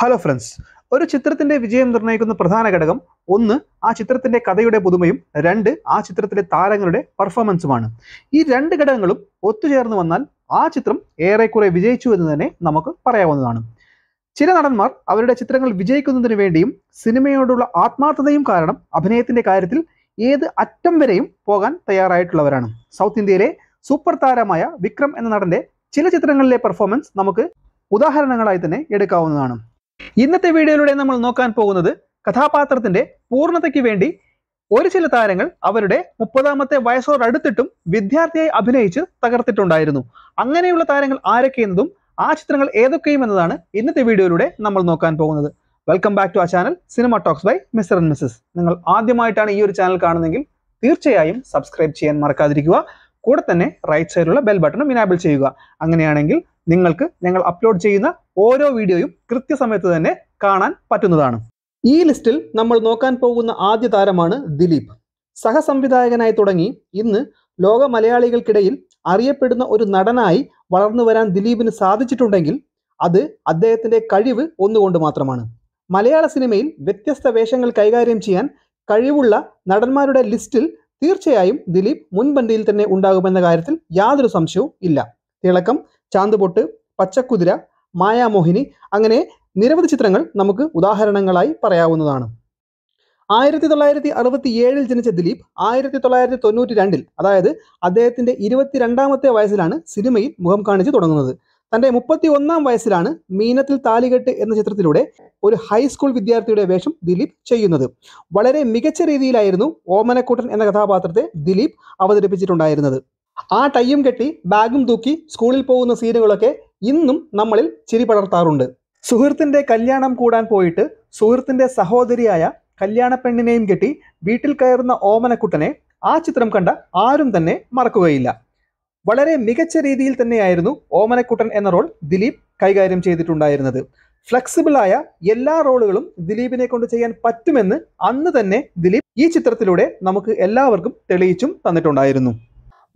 hello friends ഒരു ചിത്രത്തിന്റെ വിജയം നിർണ്ണയിക്കുന്ന പ്രധാന ഘടകം ഒന്ന് ആ ചിത്രത്തിന്റെ കഥയുടെ പുതുമയും രണ്ട് ആ ചിത്രത്തിലെ താരങ്ങളുടെ പെർഫോമൻസുമാണ് ഈ രണ്ട് ഘടകങ്ങളും ഒത്തുചേർന്ന് വന്നാൽ ആ ചിത്രം ഏറെക്കുറെ വിജയിച്ചു എന്ന് തന്നെ നമുക്ക് പറയാവുന്നതാണ് ചില നടന്മാർ അവരുടെ ചിത്രങ്ങൾ വിജയിക്കുന്നതിന് വേണ്ടിയും സിനിമയോടുള്ള ആത്മാർത്ഥതയും കാരണം അഭിനയത്തിന്റെ കാര്യത്തിൽ ഏത് അറ്റം വരെയും പോകാൻ തയ്യാറായിട്ടുള്ളവരാണ് സൗത്ത് ഇന്ത്യയിലെ സൂപ്പർ താരമായ വിക്രം എന്ന നടന്റെ ചില ചിത്രങ്ങളിലെ പെർഫോമൻസ് നമുക്ക് ഉദാഹരണങ്ങളായി തന്നെ എടുക്കാവുന്നതാണ് ഇന്നത്തെ വീഡിയോയിലൂടെ നമ്മൾ നോക്കാൻ പോകുന്നത് കഥാപാത്രത്തിന്റെ പൂർണ്ണതയ്ക്ക് വേണ്ടി ഒരു ചില താരങ്ങൾ അവരുടെ മുപ്പതാമത്തെ വയസ്സോടടുത്തിട്ടും വിദ്യാർത്ഥിയായി അഭിനയിച്ച് തകർത്തിട്ടുണ്ടായിരുന്നു അങ്ങനെയുള്ള താരങ്ങൾ ആരൊക്കെയെന്നതും ആ ചിത്രങ്ങൾ ഏതൊക്കെയും എന്നതാണ് ഇന്നത്തെ വീഡിയോയിലൂടെ നമ്മൾ നോക്കാൻ പോകുന്നത് വെൽക്കം ബാക്ക് ടു ആ channel cinema talks by Mr and Mrs നിങ്ങൾ ആദ്യമായിട്ടാണ് ഈ ഒരു ചാനൽ കാണുന്നതെങ്കിൽ തീർച്ചയായും സബ്സ്ക്രൈബ് ചെയ്യാൻ മറക്കാതിരിക്കുക കൂടെ തന്നെ റൈറ്റ് സൈഡിലുള്ള ബെൽ ബട്ടണും ഇനാബിൾ ചെയ്യുക അങ്ങനെയാണെങ്കിൽ നിങ്ങൾക്ക് ഞങ്ങൾ അപ്ലോഡ് ചെയ്യുന്ന ഓരോ വീഡിയോയും കൃത്യസമയത്ത് തന്നെ കാണാൻ പറ്റുന്നതാണ് ഈ ലിസ്റ്റിൽ നമ്മൾ നോക്കാൻ പോകുന്ന ആദ്യ താരമാണ് ദിലീപ് സഹസംവിധായകനായി തുടങ്ങി ഇന്ന് ലോക മലയാളികൾക്കിടയിൽ അറിയപ്പെടുന്ന ഒരു നടനായി വളർന്നു വരാൻ ദിലീപിന് സാധിച്ചിട്ടുണ്ടെങ്കിൽ അത് അദ്ദേഹത്തിന്റെ കഴിവ് ഒന്നുകൊണ്ട് മാത്രമാണ് മലയാള സിനിമയിൽ വ്യത്യസ്ത വേഷങ്ങൾ കൈകാര്യം ചെയ്യാൻ കഴിവുള്ള നടന്മാരുടെ ലിസ്റ്റിൽ തീർച്ചയായും ദിലീപ് മുൻപന്തിയിൽ തന്നെ ഉണ്ടാകുമെന്ന കാര്യത്തിൽ യാതൊരു സംശയവും ഇല്ല തിളക്കം ചാന്തുപൊട്ട് പച്ചക്കുതിര മായാമോഹിനി അങ്ങനെ നിരവധി ചിത്രങ്ങൾ നമുക്ക് ഉദാഹരണങ്ങളായി പറയാവുന്നതാണ് ആയിരത്തി തൊള്ളായിരത്തി അറുപത്തി ഏഴിൽ ജനിച്ച ദിലീപ് ആയിരത്തി തൊള്ളായിരത്തി തൊണ്ണൂറ്റി രണ്ടിൽ അതായത് അദ്ദേഹത്തിന്റെ ഇരുപത്തിരണ്ടാമത്തെ വയസ്സിലാണ് സിനിമയിൽ മുഖം കാണിച്ചു തുടങ്ങുന്നത് തന്റെ മുപ്പത്തി ഒന്നാം വയസ്സിലാണ് മീനത്തിൽ താലികെട്ട് എന്ന ചിത്രത്തിലൂടെ ഒരു ഹൈസ്കൂൾ വിദ്യാർത്ഥിയുടെ വേഷം ദിലീപ് ചെയ്യുന്നത് വളരെ മികച്ച രീതിയിലായിരുന്നു ഓമനക്കൂട്ടൻ എന്ന കഥാപാത്രത്തെ ദിലീപ് അവതരിപ്പിച്ചിട്ടുണ്ടായിരുന്നത് ആ ടൈയും കെട്ടി ബാഗും തൂക്കി സ്കൂളിൽ പോകുന്ന സീനുകളൊക്കെ ഇന്നും നമ്മളിൽ ചിരി പടർത്താറുണ്ട് സുഹൃത്തിൻ്റെ കല്യാണം കൂടാൻ പോയിട്ട് സുഹൃത്തിൻ്റെ സഹോദരിയായ കല്യാണ പെണ്ണിനെയും കെട്ടി വീട്ടിൽ കയറുന്ന ഓമനക്കുട്ടനെ ആ ചിത്രം കണ്ട ആരും തന്നെ മറക്കുകയില്ല വളരെ മികച്ച രീതിയിൽ തന്നെയായിരുന്നു ഓമനക്കുട്ടൻ എന്ന റോൾ ദിലീപ് കൈകാര്യം ചെയ്തിട്ടുണ്ടായിരുന്നത് ഫ്ലെക്സിബിളായ എല്ലാ റോളുകളും ദിലീപിനെ കൊണ്ട് ചെയ്യാൻ പറ്റുമെന്ന് അന്ന് തന്നെ ദിലീപ് ഈ ചിത്രത്തിലൂടെ നമുക്ക് എല്ലാവർക്കും തെളിയിച്ചും തന്നിട്ടുണ്ടായിരുന്നു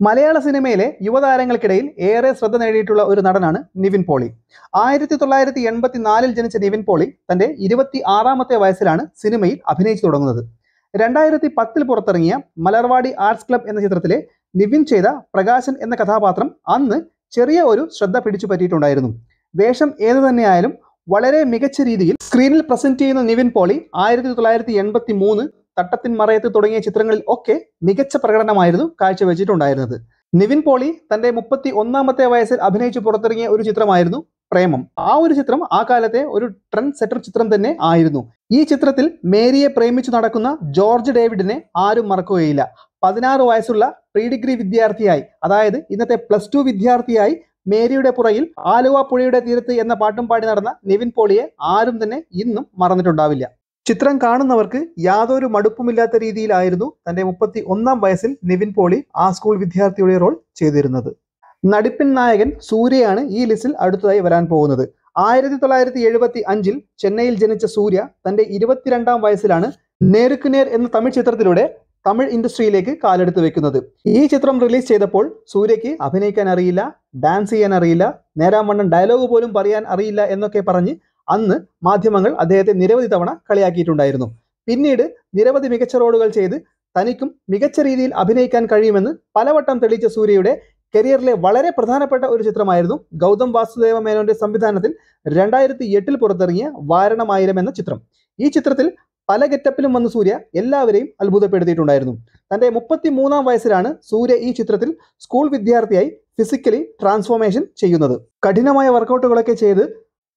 മലയാള സിനിമയിലെ യുവതാരങ്ങൾക്കിടയിൽ ഏറെ ശ്രദ്ധ നേടിയിട്ടുള്ള ഒരു നടനാണ് നിവിൻ പോളി ആയിരത്തി തൊള്ളായിരത്തി എൺപത്തി നാലിൽ ജനിച്ച നിവിൻ പോളി തന്റെ ഇരുപത്തി ആറാമത്തെ വയസ്സിലാണ് സിനിമയിൽ അഭിനയിച്ചു തുടങ്ങുന്നത് രണ്ടായിരത്തി പത്തിൽ പുറത്തിറങ്ങിയ മലർവാടി ആർട്സ് ക്ലബ് എന്ന ചിത്രത്തിലെ നിവിൻ ചെയ്ത പ്രകാശൻ എന്ന കഥാപാത്രം അന്ന് ചെറിയ ഒരു ശ്രദ്ധ പിടിച്ചു പറ്റിയിട്ടുണ്ടായിരുന്നു വേഷം ഏതു തന്നെയായാലും വളരെ മികച്ച രീതിയിൽ സ്ക്രീനിൽ പ്രസന്റ് ചെയ്യുന്ന നിവിൻ പോളി ആയിരത്തി തൊള്ളായിരത്തി എൺപത്തി മൂന്ന് തട്ടത്തിൻ മറയത്ത് തുടങ്ങിയ ചിത്രങ്ങളിൽ ഒക്കെ മികച്ച പ്രകടനമായിരുന്നു കാഴ്ചവെച്ചിട്ടുണ്ടായിരുന്നത് നിവിൻ പോളി തന്റെ മുപ്പത്തി ഒന്നാമത്തെ വയസ്സിൽ അഭിനയിച്ച് പുറത്തിറങ്ങിയ ഒരു ചിത്രമായിരുന്നു പ്രേമം ആ ഒരു ചിത്രം ആ കാലത്തെ ഒരു ട്രെൻഡ് സെറ്റർ ചിത്രം തന്നെ ആയിരുന്നു ഈ ചിത്രത്തിൽ മേരിയെ പ്രേമിച്ചു നടക്കുന്ന ജോർജ് ഡേവിഡിനെ ആരും മറക്കുകയില്ല പതിനാറ് വയസ്സുള്ള പ്രീ ഡിഗ്രി വിദ്യാർത്ഥിയായി അതായത് ഇന്നത്തെ പ്ലസ് ടു വിദ്യാർത്ഥിയായി മേരിയുടെ പുറയിൽ ആലുവ പുഴയുടെ തീരത്ത് എന്ന പാട്ടും പാടി നടന്ന നിവിൻ പോളിയെ ആരും തന്നെ ഇന്നും മറന്നിട്ടുണ്ടാവില്ല ചിത്രം കാണുന്നവർക്ക് യാതൊരു മടുപ്പുമില്ലാത്ത രീതിയിലായിരുന്നു തന്റെ മുപ്പത്തി ഒന്നാം വയസ്സിൽ നിവിൻ പോളി ആ സ്കൂൾ വിദ്യാർത്ഥിയുടെ റോൾ ചെയ്തിരുന്നത് നടിപ്പിൻ നായകൻ സൂര്യയാണ് ഈ ലിസ്റ്റിൽ അടുത്തതായി വരാൻ പോകുന്നത് ആയിരത്തി തൊള്ളായിരത്തി എഴുപത്തി അഞ്ചിൽ ചെന്നൈയിൽ ജനിച്ച സൂര്യ തന്റെ ഇരുപത്തിരണ്ടാം വയസ്സിലാണ് നേരുക്കുനേർ എന്ന തമിഴ് ചിത്രത്തിലൂടെ തമിഴ് ഇൻഡസ്ട്രിയിലേക്ക് കാലെടുത്ത് വെക്കുന്നത് ഈ ചിത്രം റിലീസ് ചെയ്തപ്പോൾ സൂര്യയ്ക്ക് അഭിനയിക്കാൻ അറിയില്ല ഡാൻസ് ചെയ്യാൻ അറിയില്ല നേരാം വണ്ണം ഡയലോഗ് പോലും പറയാൻ അറിയില്ല എന്നൊക്കെ പറഞ്ഞ് അന്ന് മാധ്യമങ്ങൾ അദ്ദേഹത്തെ നിരവധി തവണ കളിയാക്കിയിട്ടുണ്ടായിരുന്നു പിന്നീട് നിരവധി മികച്ച റോളുകൾ ചെയ്ത് തനിക്കും മികച്ച രീതിയിൽ അഭിനയിക്കാൻ കഴിയുമെന്ന് പലവട്ടം തെളിയിച്ച സൂര്യയുടെ കരിയറിലെ വളരെ പ്രധാനപ്പെട്ട ഒരു ചിത്രമായിരുന്നു ഗൗതം വാസുദേവ മേനോന്റെ സംവിധാനത്തിൽ രണ്ടായിരത്തി എട്ടിൽ പുറത്തിറങ്ങിയ വാരണമായിരം എന്ന ചിത്രം ഈ ചിത്രത്തിൽ പല ഗെറ്റപ്പിലും വന്ന സൂര്യ എല്ലാവരെയും അത്ഭുതപ്പെടുത്തിയിട്ടുണ്ടായിരുന്നു തൻ്റെ മുപ്പത്തി മൂന്നാം വയസ്സിലാണ് സൂര്യ ഈ ചിത്രത്തിൽ സ്കൂൾ വിദ്യാർത്ഥിയായി ഫിസിക്കലി ട്രാൻസ്ഫോർമേഷൻ ചെയ്യുന്നത് കഠിനമായ വർക്കൗട്ടുകളൊക്കെ ചെയ്ത്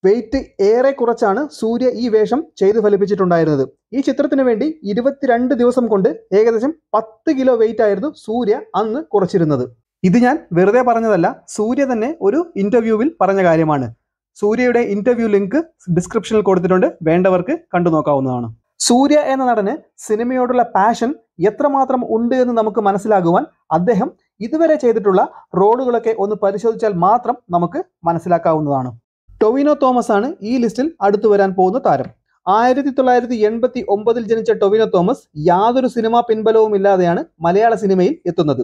വെയിറ്റ് ഏറെ കുറച്ചാണ് സൂര്യ ഈ വേഷം ചെയ്തു ഫലിപ്പിച്ചിട്ടുണ്ടായിരുന്നത് ഈ ചിത്രത്തിന് വേണ്ടി ഇരുപത്തിരണ്ട് ദിവസം കൊണ്ട് ഏകദേശം പത്ത് കിലോ വെയിറ്റ് ആയിരുന്നു സൂര്യ അന്ന് കുറച്ചിരുന്നത് ഇത് ഞാൻ വെറുതെ പറഞ്ഞതല്ല സൂര്യ തന്നെ ഒരു ഇന്റർവ്യൂവിൽ പറഞ്ഞ കാര്യമാണ് സൂര്യയുടെ ഇന്റർവ്യൂ ലിങ്ക് ഡിസ്ക്രിപ്ഷനിൽ കൊടുത്തിട്ടുണ്ട് വേണ്ടവർക്ക് കണ്ടു നോക്കാവുന്നതാണ് സൂര്യ എന്ന നടന് സിനിമയോടുള്ള പാഷൻ എത്രമാത്രം ഉണ്ട് എന്ന് നമുക്ക് മനസ്സിലാകുവാൻ അദ്ദേഹം ഇതുവരെ ചെയ്തിട്ടുള്ള റോളുകളൊക്കെ ഒന്ന് പരിശോധിച്ചാൽ മാത്രം നമുക്ക് മനസ്സിലാക്കാവുന്നതാണ് ടൊവിനോ തോമസ് ആണ് ഈ ലിസ്റ്റിൽ അടുത്തു വരാൻ പോകുന്ന താരം ആയിരത്തി തൊള്ളായിരത്തി എൺപത്തി ഒമ്പതിൽ ജനിച്ച ടൊവിനോ തോമസ് യാതൊരു സിനിമാ പിൻബലവും ഇല്ലാതെയാണ് മലയാള സിനിമയിൽ എത്തുന്നത്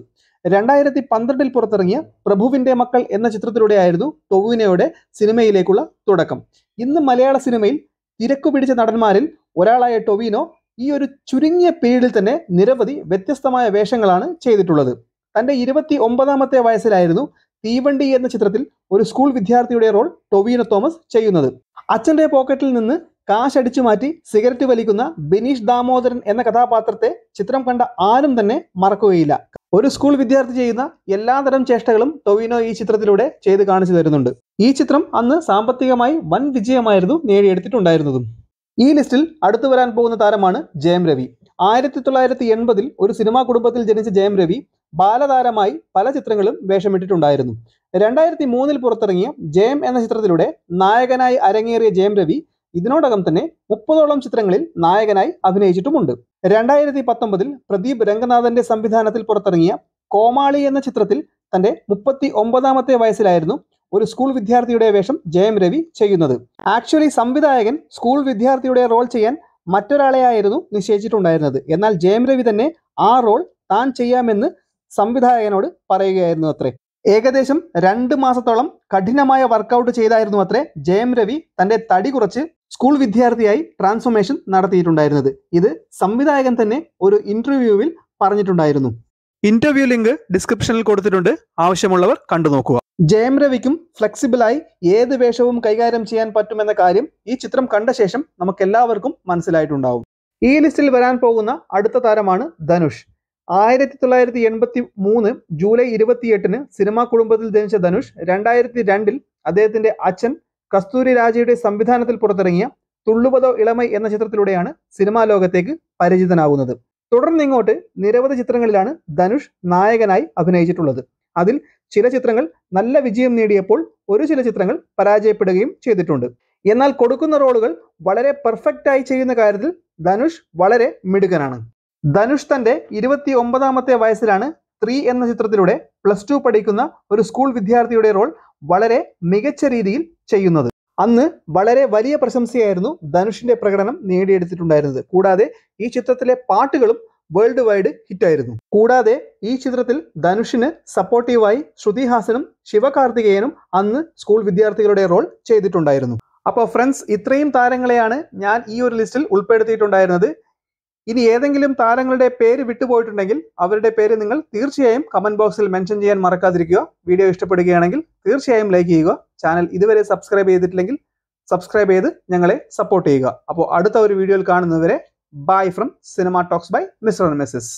രണ്ടായിരത്തി പന്ത്രണ്ടിൽ പുറത്തിറങ്ങിയ പ്രഭുവിന്റെ മക്കൾ എന്ന ചിത്രത്തിലൂടെയായിരുന്നു ടൊവിനോയുടെ സിനിമയിലേക്കുള്ള തുടക്കം ഇന്ന് മലയാള സിനിമയിൽ തിരക്കു പിടിച്ച നടന്മാരിൽ ഒരാളായ ടൊവിനോ ഈ ഒരു ചുരുങ്ങിയ പീരീഡിൽ തന്നെ നിരവധി വ്യത്യസ്തമായ വേഷങ്ങളാണ് ചെയ്തിട്ടുള്ളത് തന്റെ ഇരുപത്തി ഒമ്പതാമത്തെ വയസ്സിലായിരുന്നു തീവണ്ടി എന്ന ചിത്രത്തിൽ ഒരു സ്കൂൾ വിദ്യാർത്ഥിയുടെ റോൾ ടൊവീന തോമസ് ചെയ്യുന്നത് അച്ഛന്റെ പോക്കറ്റിൽ നിന്ന് കാശ് അടിച്ചു മാറ്റി സിഗരറ്റ് വലിക്കുന്ന ബിനീഷ് ദാമോദരൻ എന്ന കഥാപാത്രത്തെ ചിത്രം കണ്ട ആരും തന്നെ മറക്കുകയില്ല ഒരു സ്കൂൾ വിദ്യാർത്ഥി ചെയ്യുന്ന എല്ലാതരം ചേഷ്ടകളും ടൊവിനോ ഈ ചിത്രത്തിലൂടെ ചെയ്ത് കാണിച്ചു തരുന്നുണ്ട് ഈ ചിത്രം അന്ന് സാമ്പത്തികമായി വൻ വിജയമായിരുന്നു നേടിയെടുത്തിട്ടുണ്ടായിരുന്നതും ഈ ലിസ്റ്റിൽ അടുത്തു വരാൻ പോകുന്ന താരമാണ് ജയം രവി ആയിരത്തി തൊള്ളായിരത്തി എൺപതിൽ ഒരു സിനിമാ കുടുംബത്തിൽ ജനിച്ച ജയം രവി ബാലതാരമായി പല ചിത്രങ്ങളും വേഷമിട്ടിട്ടുണ്ടായിരുന്നു രണ്ടായിരത്തി മൂന്നിൽ പുറത്തിറങ്ങിയ ജയം എന്ന ചിത്രത്തിലൂടെ നായകനായി അരങ്ങേറിയ ജയം രവി ഇതിനോടകം തന്നെ മുപ്പതോളം ചിത്രങ്ങളിൽ നായകനായി അഭിനയിച്ചിട്ടുമുണ്ട് രണ്ടായിരത്തി പത്തൊമ്പതിൽ പ്രദീപ് രംഗനാഥന്റെ സംവിധാനത്തിൽ പുറത്തിറങ്ങിയ കോമാളി എന്ന ചിത്രത്തിൽ തന്റെ മുപ്പത്തി ഒമ്പതാമത്തെ വയസ്സിലായിരുന്നു ഒരു സ്കൂൾ വിദ്യാർത്ഥിയുടെ വേഷം ജയം രവി ചെയ്യുന്നത് ആക്ച്വലി സംവിധായകൻ സ്കൂൾ വിദ്യാർത്ഥിയുടെ റോൾ ചെയ്യാൻ മറ്റൊരാളെയായിരുന്നു നിശ്ചയിച്ചിട്ടുണ്ടായിരുന്നത് എന്നാൽ ജയം രവി തന്നെ ആ റോൾ താൻ ചെയ്യാമെന്ന് സംവിധായകനോട് പറയുകയായിരുന്നു അത്രേ ഏകദേശം രണ്ട് മാസത്തോളം കഠിനമായ വർക്കൗട്ട് ചെയ്തായിരുന്നു അത്രേ ജയം രവി തന്റെ തടി കുറച്ച് സ്കൂൾ വിദ്യാർത്ഥിയായി ട്രാൻസ്ഫോർമേഷൻ നടത്തിയിട്ടുണ്ടായിരുന്നത് ഇത് സംവിധായകൻ തന്നെ ഒരു ഇന്റർവ്യൂവിൽ പറഞ്ഞിട്ടുണ്ടായിരുന്നു ഇന്റർവ്യൂ ലിങ്ക് ഡിസ്ക്രിപ്ഷനിൽ കൊടുത്തിട്ടുണ്ട് ആവശ്യമുള്ളവർ കണ്ടു നോക്കുക ജയം രവിക്കും ഫ്ലെക്സിബിളായി ഏത് വേഷവും കൈകാര്യം ചെയ്യാൻ പറ്റുമെന്ന കാര്യം ഈ ചിത്രം കണ്ട ശേഷം നമുക്ക് എല്ലാവർക്കും മനസ്സിലായിട്ടുണ്ടാവും ഈ ലിസ്റ്റിൽ വരാൻ പോകുന്ന അടുത്ത താരമാണ് ധനുഷ് ആയിരത്തി തൊള്ളായിരത്തി എൺപത്തി മൂന്ന് ജൂലൈ ഇരുപത്തിയെട്ടിന് സിനിമാ കുടുംബത്തിൽ ജനിച്ച ധനുഷ് രണ്ടായിരത്തി രണ്ടിൽ അദ്ദേഹത്തിന്റെ അച്ഛൻ കസ്തൂരി രാജയുടെ സംവിധാനത്തിൽ പുറത്തിറങ്ങിയ തുള്ളുപതോ ഇളമൈ എന്ന ചിത്രത്തിലൂടെയാണ് സിനിമാ ലോകത്തേക്ക് പരിചിതനാകുന്നത് തുടർന്ന് ഇങ്ങോട്ട് നിരവധി ചിത്രങ്ങളിലാണ് ധനുഷ് നായകനായി അഭിനയിച്ചിട്ടുള്ളത് അതിൽ ചില ചിത്രങ്ങൾ നല്ല വിജയം നേടിയപ്പോൾ ഒരു ചില ചിത്രങ്ങൾ പരാജയപ്പെടുകയും ചെയ്തിട്ടുണ്ട് എന്നാൽ കൊടുക്കുന്ന റോളുകൾ വളരെ പെർഫെക്റ്റ് ആയി ചെയ്യുന്ന കാര്യത്തിൽ ധനുഷ് വളരെ മിടുക്കനാണ് ധനുഷ് തന്റെ ഇരുപത്തി ഒമ്പതാമത്തെ വയസ്സിലാണ് സ്ത്രീ എന്ന ചിത്രത്തിലൂടെ പ്ലസ് ടു പഠിക്കുന്ന ഒരു സ്കൂൾ വിദ്യാർത്ഥിയുടെ റോൾ വളരെ മികച്ച രീതിയിൽ ചെയ്യുന്നത് അന്ന് വളരെ വലിയ പ്രശംസയായിരുന്നു ധനുഷിന്റെ പ്രകടനം നേടിയെടുത്തിട്ടുണ്ടായിരുന്നത് കൂടാതെ ഈ ചിത്രത്തിലെ പാട്ടുകളും വേൾഡ് വൈഡ് ഹിറ്റായിരുന്നു കൂടാതെ ഈ ചിത്രത്തിൽ ധനുഷിന് സപ്പോർട്ടീവായി ശ്രുതിഹാസനും ശിവകാർത്തികേയനും അന്ന് സ്കൂൾ വിദ്യാർത്ഥികളുടെ റോൾ ചെയ്തിട്ടുണ്ടായിരുന്നു അപ്പോൾ ഫ്രണ്ട്സ് ഇത്രയും താരങ്ങളെയാണ് ഞാൻ ഈ ഒരു ലിസ്റ്റിൽ ഉൾപ്പെടുത്തിയിട്ടുണ്ടായിരുന്നത് ഇനി ഏതെങ്കിലും താരങ്ങളുടെ പേര് വിട്ടുപോയിട്ടുണ്ടെങ്കിൽ അവരുടെ പേര് നിങ്ങൾ തീർച്ചയായും കമന്റ് ബോക്സിൽ മെൻഷൻ ചെയ്യാൻ മറക്കാതിരിക്കുക വീഡിയോ ഇഷ്ടപ്പെടുകയാണെങ്കിൽ തീർച്ചയായും ലൈക്ക് ചെയ്യുക ചാനൽ ഇതുവരെ സബ്സ്ക്രൈബ് ചെയ്തിട്ടില്ലെങ്കിൽ സബ്സ്ക്രൈബ് ചെയ്ത് ഞങ്ങളെ സപ്പോർട്ട് ചെയ്യുക അപ്പോൾ അടുത്ത ഒരു വീഡിയോയിൽ കാണുന്നതുവരെ bye from cinema talks by Mr and Mrs